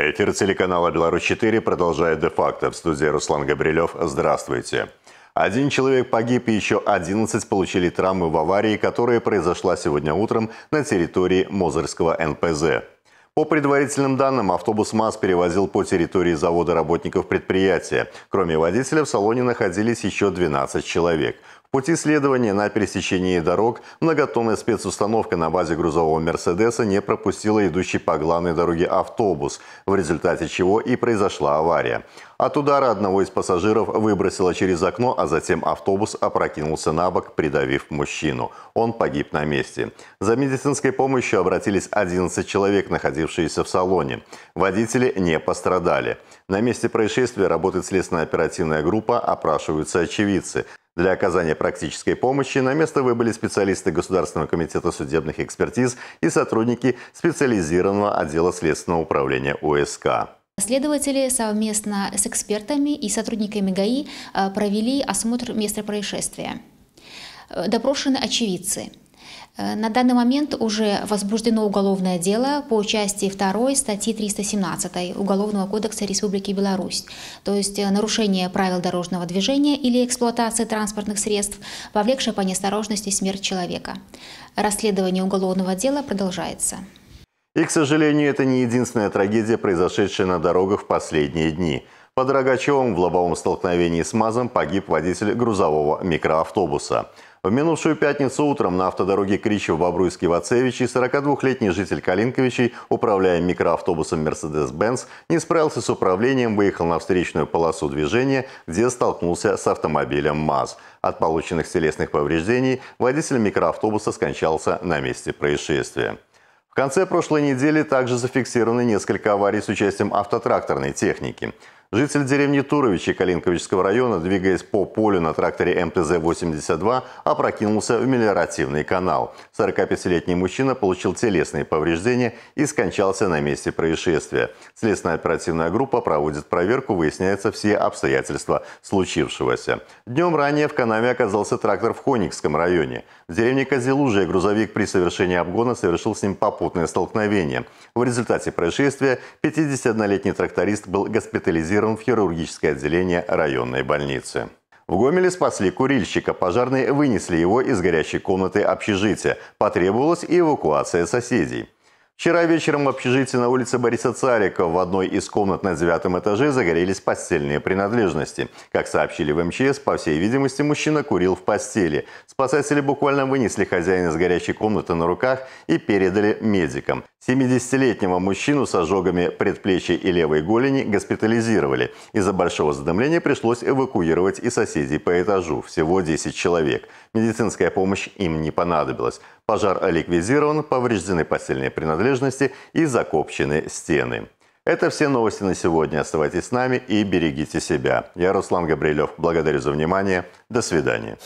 Эфир телеканала «Беларусь-4» продолжает де-факто. В студии Руслан Габрилев. Здравствуйте. Один человек погиб и еще 11 получили травмы в аварии, которая произошла сегодня утром на территории Мозырского НПЗ. По предварительным данным, автобус МАЗ перевозил по территории завода работников предприятия. Кроме водителя в салоне находились еще 12 человек. Пути следования на пересечении дорог многотонная спецустановка на базе грузового «Мерседеса» не пропустила идущий по главной дороге автобус, в результате чего и произошла авария. От удара одного из пассажиров выбросило через окно, а затем автобус опрокинулся на бок, придавив мужчину. Он погиб на месте. За медицинской помощью обратились 11 человек, находившиеся в салоне. Водители не пострадали. На месте происшествия работает следственно-оперативная группа, опрашиваются очевидцы. Для оказания практической помощи на место выбыли специалисты Государственного комитета судебных экспертиз и сотрудники специализированного отдела Следственного управления УСК. Следователи совместно с экспертами и сотрудниками ГАИ э, провели осмотр места происшествия. Э, допрошены очевидцы. Э, на данный момент уже возбуждено уголовное дело по части 2 статьи 317 Уголовного кодекса Республики Беларусь, то есть э, нарушение правил дорожного движения или эксплуатации транспортных средств, повлекшее по неосторожности смерть человека. Расследование уголовного дела продолжается. И, к сожалению, это не единственная трагедия, произошедшая на дорогах в последние дни – под Рогачевым в лобовом столкновении с МАЗом погиб водитель грузового микроавтобуса. В минувшую пятницу утром на автодороге Кричев-Бобруйский-Вацевичи 42-летний житель Калинковичей, управляя микроавтобусом Mercedes-Benz, не справился с управлением, выехал на встречную полосу движения, где столкнулся с автомобилем МАЗ. От полученных телесных повреждений водитель микроавтобуса скончался на месте происшествия. В конце прошлой недели также зафиксированы несколько аварий с участием автотракторной техники. Житель деревни Туровичи Калинковичского района, двигаясь по полю на тракторе МТЗ-82, опрокинулся в мелиоративный канал. 45-летний мужчина получил телесные повреждения и скончался на месте происшествия. Следственная оперативная группа проводит проверку, выясняются все обстоятельства случившегося. Днем ранее в канаве оказался трактор в Хоникском районе. В деревне Козелужья грузовик при совершении обгона совершил с ним попутное столкновение. В результате происшествия 51-летний тракторист был госпитализирован эвакуирован в хирургическое отделение районной больницы. В Гомеле спасли курильщика. Пожарные вынесли его из горящей комнаты общежития. Потребовалась и эвакуация соседей. Вчера вечером в общежитии на улице Бориса Царика в одной из комнат на девятом этаже загорелись постельные принадлежности. Как сообщили в МЧС, по всей видимости, мужчина курил в постели. Спасатели буквально вынесли хозяина из горящей комнаты на руках и передали медикам. 70-летнего мужчину с ожогами предплечья и левой голени госпитализировали. Из-за большого задымления пришлось эвакуировать и соседей по этажу, всего 10 человек. Медицинская помощь им не понадобилась. Пожар ликвидирован, повреждены постельные принадлежности и закопчены стены. Это все новости на сегодня. Оставайтесь с нами и берегите себя. Я Руслан Габрилев. Благодарю за внимание. До свидания.